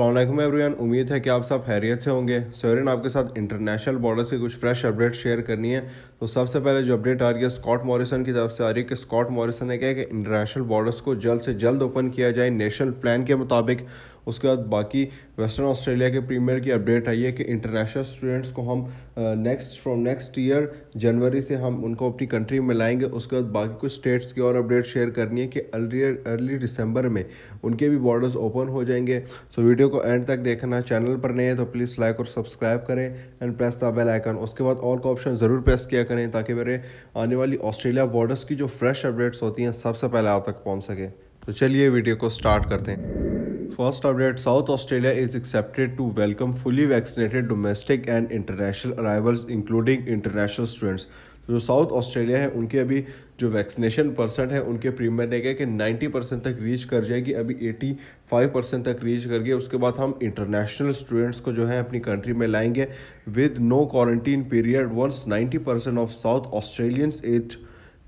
अल्लाम एवरीवन उम्मीद है कि आप सब हैरियत से होंगे सोरेन आपके साथ इंटरनेशनल बॉर्डर की कुछ फ्रेश अपडेट शेयर करनी है तो सबसे पहले जो अपडेट आ रही है स्कॉट मॉरिसन की तरफ से आ रही है कि स्कॉट मॉरिसन ने कहा कि इंटरनेशनल बॉर्डर्स को जल्द से जल्द ओपन किया जाए नेशनल प्लान के मुताबिक उसके बाद बाकी वेस्टर्न ऑस्ट्रेलिया के प्रीमियर की अपडेट आई है कि इंटरनेशनल स्टूडेंट्स को हम नेक्स्ट फ्रॉम नेक्स्ट ईयर जनवरी से हम उनको अपनी कंट्री में लाएंगे उसके बाद बाकी कुछ स्टेट्स की और अपडेट शेयर करनी है कि अर्ली अर्ली दिसंबर में उनके भी बॉर्डर्स ओपन हो जाएंगे सो so, वीडियो को एंड तक देखना चैनल पर नहीं है तो प्लीज़ लाइक और सब्सक्राइब करें and press the bell icon उसके बाद ऑल का ऑप्शन ज़रूर प्रेस किया करें ताकि मेरे आने वाली ऑस्ट्रेलिया बॉर्डर्स की जो फ्रेश अपडेट्स होती हैं सबसे पहले आप तक पहुँच सके तो चलिए वीडियो को स्टार्ट करते हैं first update South Australia is expected to welcome fully vaccinated domestic and international arrivals including international students जो साउथ ऑस्ट्रेलिया है उनके अभी जो वैक्सीनेशन परसेंट है उनके प्रीमियर ने कहा कि 90 परसेंट तक रीच कर जाएगी अभी 85 परसेंट तक रीच कर गए उसके बाद हम इंटरनेशनल स्टूडेंट्स को जो है अपनी कंट्री में लाएंगे with no quarantine period once 90 percent of South Australians age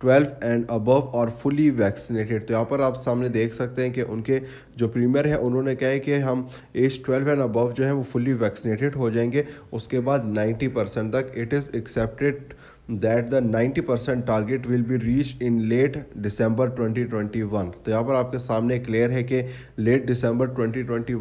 twelve and above और फुली वैक्सीनेटेड तो यहाँ पर आप सामने देख सकते हैं कि उनके जो प्रीमियर है उन्होंने कहा है कि हम एज ट्वेल्व एंड अबव जो है वो फुली वैक्सीनेटेड हो जाएंगे उसके बाद नाइन्टी परसेंट तक it is expected that the ninety percent target will be reach in late twenty twenty one तो यहाँ पर आपके सामने क्लियर है कि लेट दिसंबर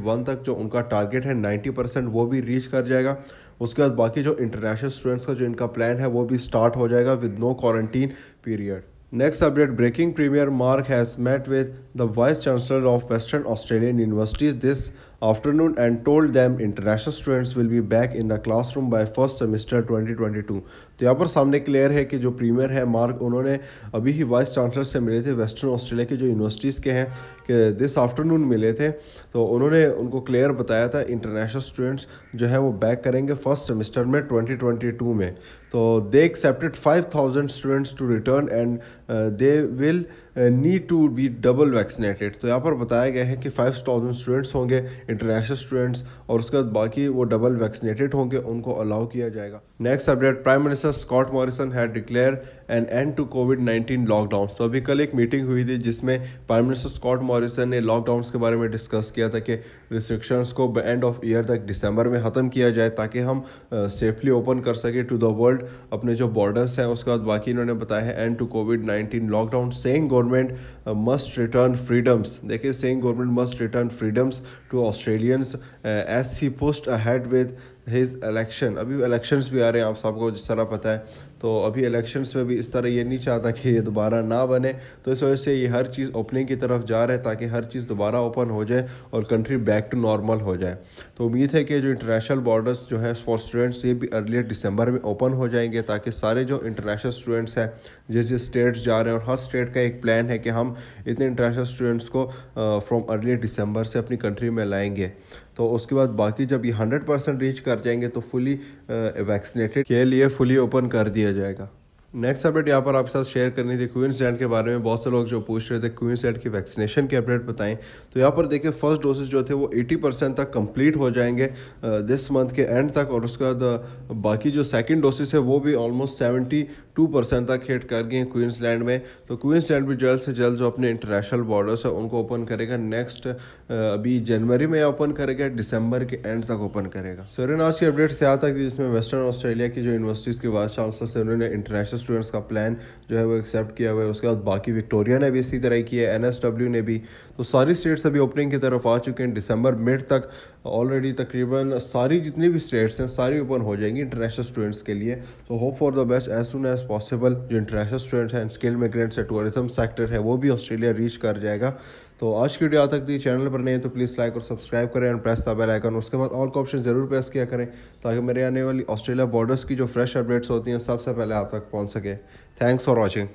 वन तक जो उनका टारगेट है नाइन्टी परसेंट वो भी रीच कर जाएगा उसके बाद बाकी जो इंटरनेशनल स्टूडेंट्स का जो इनका प्लान है वो भी स्टार्ट हो जाएगा with no quarantine period next update breaking premier Mark has met with the vice chancellor of Western Australian universities this afternoon and told them international students will be back in the classroom by first semester 2022 तो यहाँ पर सामने clear है कि जो premiere है mark उन्होंने अभी ही वाइस चांसलर से मिले थे वेस्टर्न ऑस्ट्रेलिया के जो यूनिवर्सिटीज़ के हैं कि दिस आफ्टरनून मिले थे तो उन्होंने उनको क्लियर बताया था इंटरनेशनल स्टूडेंट्स जो है वो बैक करेंगे फर्स्ट सेमेस्टर में 2022 में तो they expected 5000 students to return and they will need to be double vaccinated तो यहाँ पर बताया गया है कि 5000 स्टूडेंट्स होंगे इंटरनेशनल स्टूडेंट्स और उसके बाद बाकी वो डबल वैक्सीनेटेड होंगे उनको अलाउ किया जाएगा next update prime minister minister Scott Morrison had declared an end to COVID 19 lockdown तो अभी कल एक मीटिंग हुई थी जिसमें प्राइम मिनिस्टर स्कॉट मॉरिसन ने लॉकडाउन के बारे में डिस्कस किया था कि रिस्ट्रिक्शंस को एंड ऑफ ईयर तक दिसंबर में ख़त्म किया जाए ताकि हम सेफली ओपन कर सके टू द वर्ल्ड अपने जो बॉर्डर्स हैं उसके बाद बाकी इन्होंने बताया है end to COVID nineteen lockdown same government must return freedoms देखिए same government must return freedoms to Australians as he post ahead with his election अभी इलेक्शंस भी आ रहे हैं आप सबको जिस तरह पता है तो अभी इलेक्शंस में भी इस तरह ये नहीं चाहता कि ये दोबारा ना बने तो इस वजह से ये हर चीज़ ओपनिंग की तरफ जा रहा है ताकि हर चीज़ दोबारा ओपन हो जाए और कंट्री बैक टू नॉर्मल हो जाए तो उम्मीद है कि जो इंटरनेशनल बॉर्डर्स जो है फॉर स्टूडेंट्स ये भी अर्लियर दिसंबर में ओपन हो जाएंगे ताकि सारे जो इंटरनेशनल स्टूडेंट्स हैं जैसे स्टेट्स जा रहे हैं और हर स्टेट का एक प्लान है कि हम इतने इंटरनेशनल स्टूडेंट्स को फ्रॉम अर्ली दिसंबर से अपनी कंट्री में लाएंगे तो उसके बाद बाकी जब ये हंड्रेड परसेंट रीच कर जाएंगे तो फुली वैक्सीनेटेड के लिए फुली ओपन कर दिया जाएगा नेक्स्ट अपडेट यहाँ पर आपके साथ शेयर करनी थी क्वींस लैंड के बारे में बहुत से लोग जो पूछ रहे थे क्वींस लैंड की वैक्सीनेशन के अपडेट बताएं तो यहाँ पर देखिए फर्स्ट डोसेज जो थे वो 80 परसेंट तक कंप्लीट हो जाएंगे दिस मंथ के एंड तक और उसके बाद बाकी जो सेकंड डोसेज है वो भी ऑलमोस्ट सेवेंटी टू परसेंट तक हेट कर गए क्वींस लैंड में तो क्वींस लैंड भी जल्द से जल्द जो अपने इंटरनेशनल बॉर्डर्स है उनको ओपन करेगा नेक्स्ट अभी जनवरी में ओपन करेगा दिसंबर के एंड तक ओपन करेगा सोरेन आज की अपडेट से यहाँ कि जिसमें वेस्टर्न ऑस्ट्रेलिया की जो यूनिवर्सिटीज़ के वाइस चांसलर थे उन्होंने इंटरनेशनल स्टूडेंट्स का प्लान जो है वो एक्सेप्ट किया हुआ है उसके बाद बाकी विक्टोरिया ने भी इसी तरह की है एन ने भी तो सारी स्टेट्स अभी ओपनिंग की तरफ आ चुके हैं दिसंबर मिड तक ऑलरेडी तकरीबन सारी जितनी भी स्टेट्स हैं सारी ओपन हो जाएंगी इंटरनेशनल स्टूडेंट्स के लिए तो hope for the best as soon as possible जो इंटरनेशनल स्टूडेंट्स हैं स्किल मेग्रेंट्स है टूरिज्म सेक्टर है वो भी ऑस्ट्रेलिया रीच कर जाएगा तो आज की वीडियो आ तक थी चैनल पर नहीं है तो प्लीज़ लाइक और सब्सक्राइब करें and press the bell icon उसके बाद ऑल का ऑप्शन ज़रूर प्रेस किया करें ताकि मेरे आने वाली ऑस्ट्रेलिया बॉर्डर्स की जो फ्रेश अपडेट्स होती हैं सबसे पहले आप तक पहुँच सके थैंक्स फॉर वॉचिंग